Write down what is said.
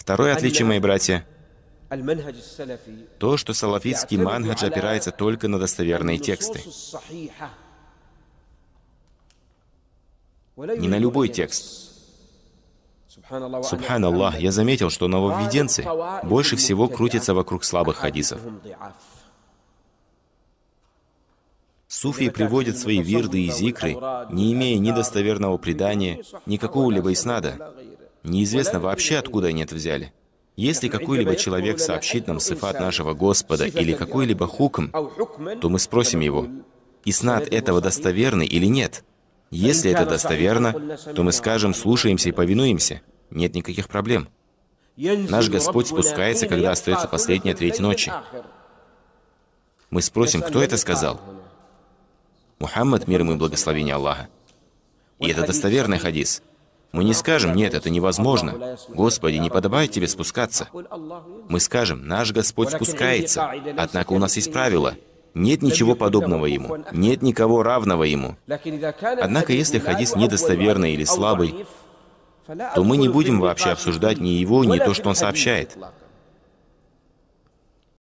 Второе отличие, мои братья, то, что салафитский манхадж опирается только на достоверные тексты. Не на любой текст. Субханаллах, я заметил, что нововведенцы больше всего крутятся вокруг слабых хадисов. Суфии приводят свои вирды и зикры, не имея ни достоверного предания, ни какого-либо иснада. Неизвестно вообще, откуда они это взяли. Если какой-либо человек сообщит нам сифат нашего Господа или какой-либо хукм, то мы спросим его, иснад этого достоверный или нет? Если это достоверно, то мы скажем, слушаемся и повинуемся. Нет никаких проблем. Наш Господь спускается, когда остается последняя треть ночи. Мы спросим, кто это сказал? Мухаммад, мир ему и благословение Аллаха. И это достоверный хадис. Мы не скажем, нет, это невозможно. Господи, не подобает тебе спускаться. Мы скажем, наш Господь спускается. Однако у нас есть правило. Нет ничего подобного ему. Нет никого равного ему. Однако, если хадис недостоверный или слабый, то мы не будем вообще обсуждать ни его, ни то, что он сообщает.